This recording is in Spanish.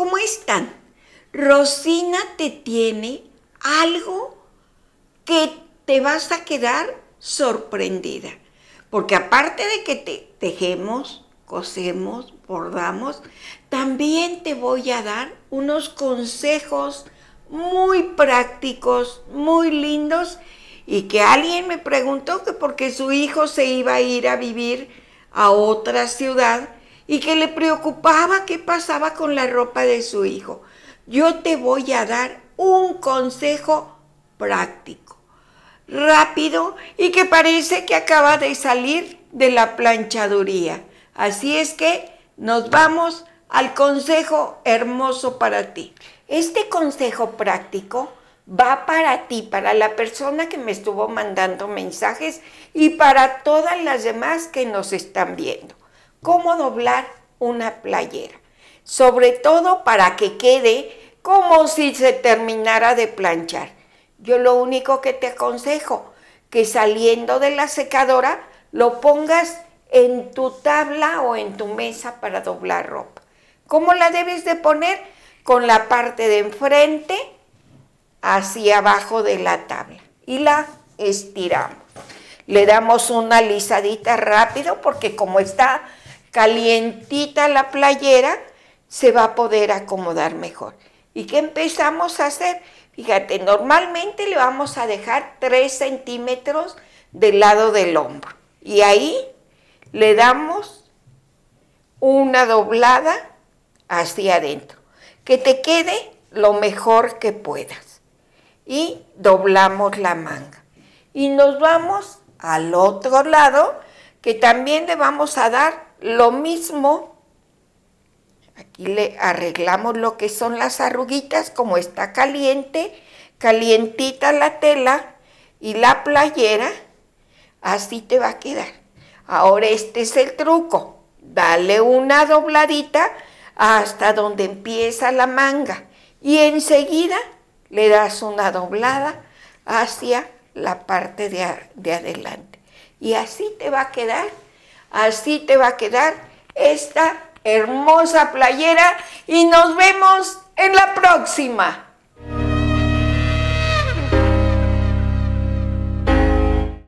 ¿Cómo están? Rosina te tiene algo que te vas a quedar sorprendida. Porque aparte de que te tejemos, cosemos, bordamos, también te voy a dar unos consejos muy prácticos, muy lindos, y que alguien me preguntó que porque su hijo se iba a ir a vivir a otra ciudad, y que le preocupaba qué pasaba con la ropa de su hijo. Yo te voy a dar un consejo práctico, rápido y que parece que acaba de salir de la planchaduría. Así es que nos vamos al consejo hermoso para ti. Este consejo práctico va para ti, para la persona que me estuvo mandando mensajes y para todas las demás que nos están viendo cómo doblar una playera, sobre todo para que quede como si se terminara de planchar. Yo lo único que te aconsejo, que saliendo de la secadora lo pongas en tu tabla o en tu mesa para doblar ropa. ¿Cómo la debes de poner? Con la parte de enfrente hacia abajo de la tabla y la estiramos. Le damos una lisadita rápido porque como está calientita la playera, se va a poder acomodar mejor. ¿Y qué empezamos a hacer? Fíjate, normalmente le vamos a dejar 3 centímetros del lado del hombro. Y ahí le damos una doblada hacia adentro. Que te quede lo mejor que puedas. Y doblamos la manga. Y nos vamos al otro lado que también le vamos a dar lo mismo, aquí le arreglamos lo que son las arruguitas, como está caliente, calientita la tela y la playera, así te va a quedar. Ahora este es el truco, dale una dobladita hasta donde empieza la manga y enseguida le das una doblada hacia la parte de, de adelante. Y así te va a quedar Así te va a quedar esta hermosa playera y nos vemos en la próxima.